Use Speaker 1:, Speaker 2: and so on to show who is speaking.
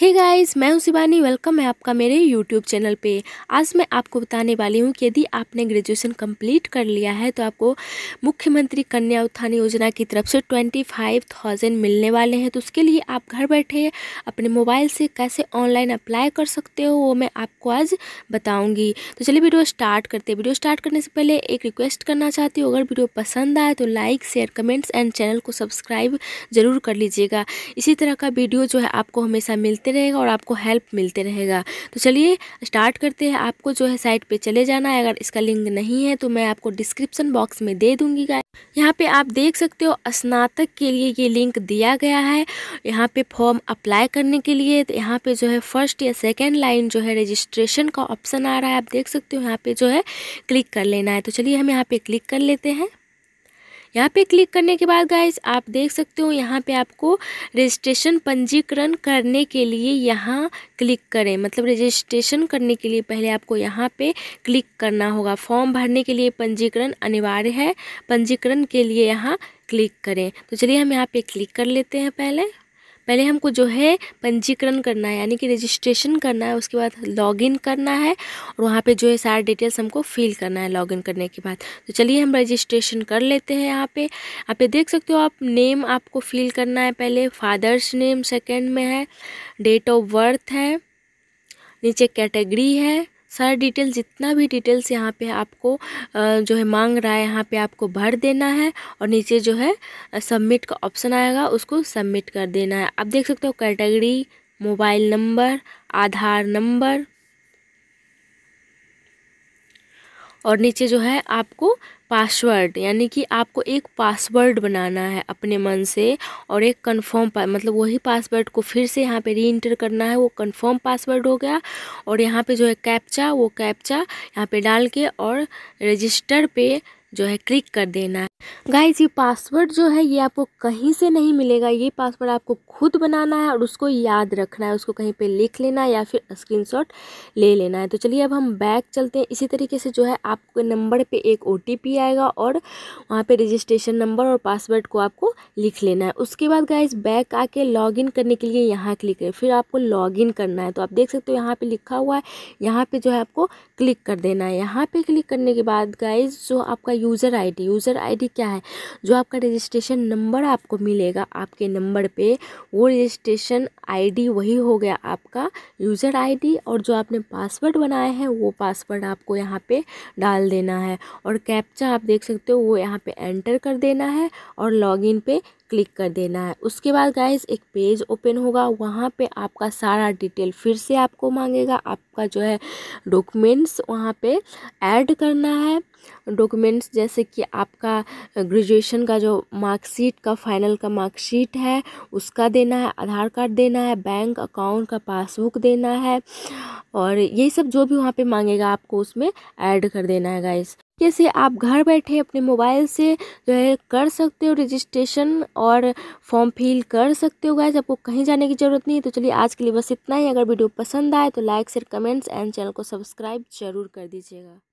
Speaker 1: hey guys मैं हूं Shivani welcome है आपका मेरे यूट्यूब चैनल पे आज मैं आपको बताने वाली हूं कि यदि आपने ग्रेजुएशन कंप्लीट कर लिया है तो आपको मुख्यमंत्री कन्या उत्थान योजना की तरफ से ट्वेंटी फाइव थाउजेंड मिलने वाले हैं तो उसके लिए आप घर बैठे अपने मोबाइल से कैसे ऑनलाइन अप्लाई कर सकते हो वो मैं आपको आज बताऊँगी तो चलिए वीडियो स्टार्ट करते हैं वीडियो स्टार्ट करने से पहले एक रिक्वेस्ट करना चाहती हूँ अगर वीडियो पसंद आए तो like share comments and channel को सब्सक्राइब ज़रूर कर लीजिएगा इसी तरह का वीडियो जो है आपको हमेशा मिलते मिलते रहेगा और आपको हेल्प मिलते रहेगा तो चलिए स्टार्ट करते हैं आपको जो है साइट पे चले जाना है अगर इसका लिंक नहीं है तो मैं आपको डिस्क्रिप्शन बॉक्स में दे गाय यहाँ पे आप देख सकते हो स्नातक के लिए ये लिंक दिया गया है यहाँ पे फॉर्म अप्लाई करने के लिए तो यहाँ पे जो है फर्स्ट या सेकेंड लाइन जो है रजिस्ट्रेशन का ऑप्शन आ रहा है आप देख सकते हो यहाँ पे जो है क्लिक कर लेना है तो चलिए हम यहाँ पे क्लिक कर लेते हैं यहाँ पे क्लिक करने के बाद गाइज आप देख सकते हो यहाँ पे आपको रजिस्ट्रेशन पंजीकरण करने के लिए यहाँ क्लिक करें मतलब रजिस्ट्रेशन करने के लिए पहले आपको यहाँ पे क्लिक करना होगा फॉर्म भरने के लिए पंजीकरण अनिवार्य है पंजीकरण के लिए यहाँ क्लिक करें तो चलिए हम यहाँ पे क्लिक कर लेते हैं पहले पहले हमको जो है पंजीकरण करना है यानी कि रजिस्ट्रेशन करना है उसके बाद लॉगिन करना है और वहाँ पे जो है सारे डिटेल्स हमको फिल करना है लॉगिन करने के बाद तो चलिए हम रजिस्ट्रेशन कर लेते हैं यहाँ पे यहाँ पे देख सकते हो आप नेम आपको फिल करना है पहले फादर्स नेम सेकेंड में है डेट ऑफ बर्थ है नीचे कैटेगरी है सारा डिटेल जितना भी डिटेल्स यहाँ पे आपको जो है मांग रहा है यहाँ पे आपको भर देना है और नीचे जो है सबमिट का ऑप्शन आएगा उसको सबमिट कर देना है आप देख सकते हो category mobile number Aadhaar number और नीचे जो है आपको पासवर्ड यानी कि आपको एक पासवर्ड बनाना है अपने मन से और एक कन्फर्म मतलब वही पासवर्ड को फिर से यहाँ पे री इंटर करना है वो कन्फर्म पासवर्ड हो गया और यहाँ पे जो है कैप्चा वो कैप्चा यहाँ पे डाल के और रजिस्टर पे जो है क्लिक कर देना है गाइज ये पासवर्ड जो है ये आपको कहीं से नहीं मिलेगा ये पासवर्ड आपको खुद बनाना है और उसको याद रखना है उसको कहीं पे लिख लेना है या फिर स्क्रीनशॉट ले लेना है तो चलिए अब हम बैक चलते हैं इसी तरीके से जो है आपके नंबर पे एक ओ आएगा और वहाँ पे रजिस्ट्रेशन नंबर और पासवर्ड को आपको लिख लेना है उसके बाद गाइज बैक आके इन करने के लिए यहाँ क्लिक करें फिर आपको इन करना है तो आप देख सकते हो यहाँ पर लिखा हुआ है यहाँ पर जो है आपको क्लिक कर देना है यहाँ पर क्लिक करने के बाद गाइज जो आपका यूज़र आईडी यूज़र आईडी क्या है जो आपका रजिस्ट्रेशन नंबर आपको मिलेगा आपके नंबर पे वो रजिस्ट्रेशन आईडी वही हो गया आपका यूज़र आईडी और जो आपने पासवर्ड बनाया है वो पासवर्ड आपको यहाँ पे डाल देना है और कैप्चा आप देख सकते हो वो यहाँ पे एंटर कर देना है और लॉग इन क्लिक कर देना है उसके बाद गाइज एक पेज ओपन होगा वहाँ पे आपका सारा डिटेल फिर से आपको मांगेगा आपका जो है डॉक्यूमेंट्स वहाँ पे ऐड करना है डॉक्यूमेंट्स जैसे कि आपका ग्रेजुएशन का जो मार्कशीट का फाइनल का मार्कशीट है उसका देना है आधार कार्ड देना है बैंक अकाउंट का पासबुक देना है और यही सब जो भी वहाँ पर मांगेगा आपको उसमें ऐड कर देना है गाइज़ कैसे आप घर बैठे अपने मोबाइल से जो है कर सकते हो रजिस्ट्रेशन और फॉर्म फिल कर सकते हो गैस आपको कहीं जाने की ज़रूरत नहीं है तो चलिए आज के लिए बस इतना ही अगर वीडियो पसंद आए तो like share comments and channel को सब्सक्राइब जरूर कर दीजिएगा